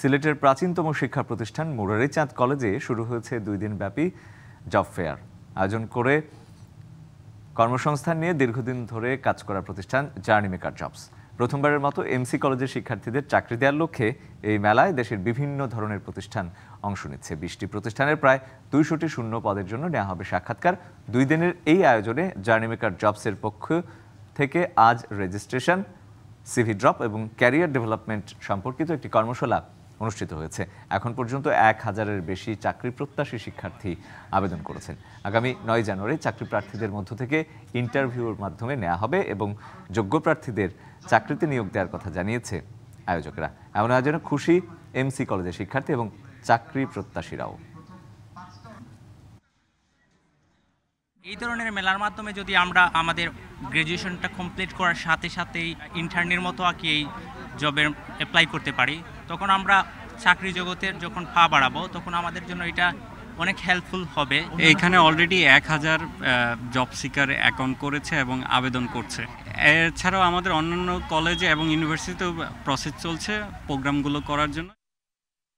সিলেটের প্রাচীনতম শিক্ষা প্রতিষ্ঠান মুরারিচাঁদ কলেজে শুরু হয়েছে দুই ব্যাপী জব ফেয়ার আয়োজন করে কর্মসংস্থান নিয়ে দীর্ঘদিন ধরে কাজ করা প্রতিষ্ঠান জার্নি মেকার জবস প্রথমবারের মতো এমসি কলেজের শিক্ষার্থীদের চাকরি দেওয়ার লক্ষ্যে এই মেলায় দেশের বিভিন্ন ধরনের প্রতিষ্ঠান অংশ নিচ্ছে বিশটি প্রতিষ্ঠানের প্রায় দুইশোটি শূন্য পদের জন্য নেওয়া হবে সাক্ষাৎকার দুই দিনের এই আয়োজনে জার্নি মেকার জবসের পক্ষ থেকে আজ রেজিস্ট্রেশন সিভি ড্রপ এবং ক্যারিয়ার ডেভেলপমেন্ট সম্পর্কিত একটি কর্মশালা অনুষ্ঠিত হয়েছে এখন পর্যন্ত এক হাজারের বেশি চাকরি প্রত্যাশী শিক্ষার্থী আবেদন করেছেন আগামী নয় জানুয়ারি চাকরি প্রার্থীদের মধ্য থেকে ইন্টারভিউর মাধ্যমে নেওয়া হবে এবং যোগ্য প্রার্থীদের চাকরিতে নিয়োগ দেওয়ার কথা জানিয়েছে আয়োজকরা এমন আয়োজন খুশি এমসি কলেজের শিক্ষার্থী এবং চাকরি প্রত্যাশীরাও এই ধরনের মেলার মাধ্যমে যদি আমরা আমাদের গ্র্যাজুয়েশনটা কমপ্লিট করার সাথে সাথেই ইন্টার্নের মতো আর কি এই জবের অ্যাপ্লাই করতে পারি তখন আমরা চাকরি জগতের যখন পা বাড়াবো তখন আমাদের জন্য এটা অনেক হেল্পফুল হবে এখানে অলরেডি এক হাজার জব সিকার অ্যাকাউন্ট করেছে এবং আবেদন করছে এছাড়াও আমাদের অন্যান্য কলেজে এবং ইউনিভার্সিটিতেও প্রসেস চলছে প্রোগ্রামগুলো করার জন্য